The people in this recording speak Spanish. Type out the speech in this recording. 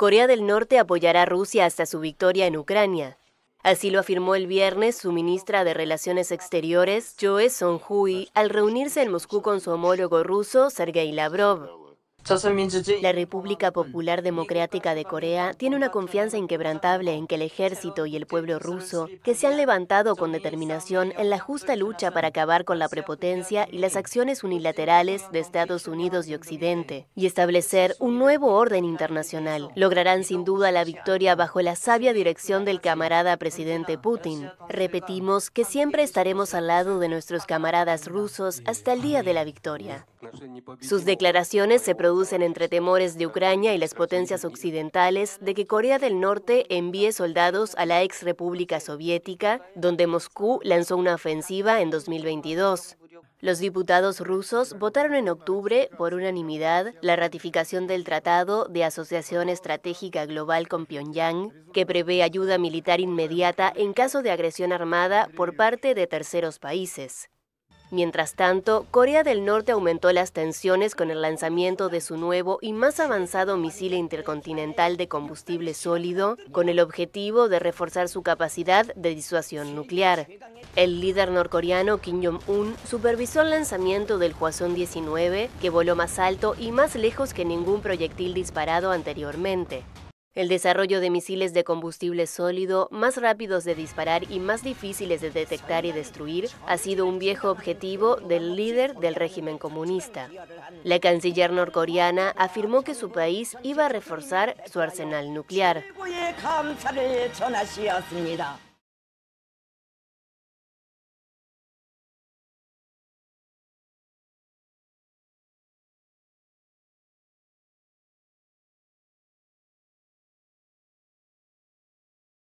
Corea del Norte apoyará a Rusia hasta su victoria en Ucrania. Así lo afirmó el viernes su ministra de Relaciones Exteriores, Joe Song-hui, al reunirse en Moscú con su homólogo ruso, Sergei Lavrov. La República Popular Democrática de Corea tiene una confianza inquebrantable en que el ejército y el pueblo ruso, que se han levantado con determinación en la justa lucha para acabar con la prepotencia y las acciones unilaterales de Estados Unidos y Occidente, y establecer un nuevo orden internacional, lograrán sin duda la victoria bajo la sabia dirección del camarada presidente Putin. Repetimos que siempre estaremos al lado de nuestros camaradas rusos hasta el día de la victoria. Sus declaraciones se producen producen entre temores de Ucrania y las potencias occidentales de que Corea del Norte envíe soldados a la ex República Soviética, donde Moscú lanzó una ofensiva en 2022. Los diputados rusos votaron en octubre por unanimidad la ratificación del Tratado de Asociación Estratégica Global con Pyongyang, que prevé ayuda militar inmediata en caso de agresión armada por parte de terceros países. Mientras tanto, Corea del Norte aumentó las tensiones con el lanzamiento de su nuevo y más avanzado misil intercontinental de combustible sólido, con el objetivo de reforzar su capacidad de disuasión nuclear. El líder norcoreano Kim Jong-un supervisó el lanzamiento del Hwasong-19, que voló más alto y más lejos que ningún proyectil disparado anteriormente. El desarrollo de misiles de combustible sólido, más rápidos de disparar y más difíciles de detectar y destruir, ha sido un viejo objetivo del líder del régimen comunista. La canciller norcoreana afirmó que su país iba a reforzar su arsenal nuclear.